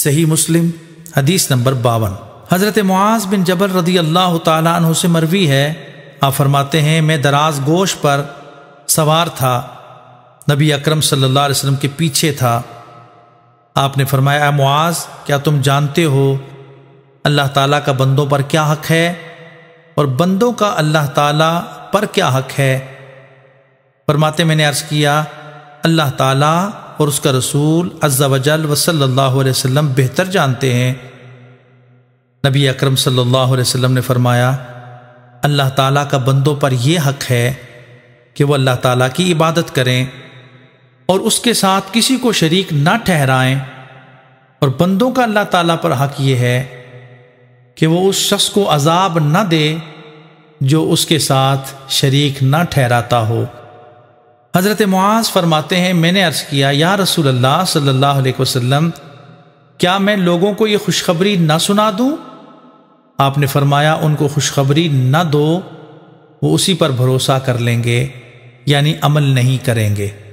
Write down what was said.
सही मुस्लिम हदीस नंबर बावन हज़रत मुआज बिन जबर रदी अल्लाह तु से मरवी है आप फरमाते हैं मैं दराज गोश पर सवार था नबी अकरम सल्लल्लाहु अलैहि वसल्लम के पीछे था आपने फरमाया मुआज क्या तुम जानते हो अल्लाह ताला का बंदों पर क्या हक है और बंदों का अल्लाह ताला पर क्या हक है फरमाते मैंने अर्ज़ किया अल्लाह ताला और उसका रसूल अज्जा वजल वसल्ला बेहतर जानते हैं नबी अकरम सल्लल्लाहु अलैहि वसल्लम ने फरमाया अल्लाह ताला का बंदों पर यह हक है कि वह अल्लाह ताला की इबादत करें और उसके साथ किसी को शरीक ना ठहराएं और बंदों का अल्लाह ताला पर हक यह है कि वह उस शख्स को अजाब ना दे जो उसके साथ शरीक ना ठहराता हो हज़रत मुआज फरमाते हैं मैंने अर्ज़ किया या रसूल अल्लाह सल्लल्लाहु अलैहि वसल्लम क्या मैं लोगों को ये खुशखबरी ना सुना दूँ आपने फरमाया उनको खुशखबरी ना दो वो उसी पर भरोसा कर लेंगे यानी अमल नहीं करेंगे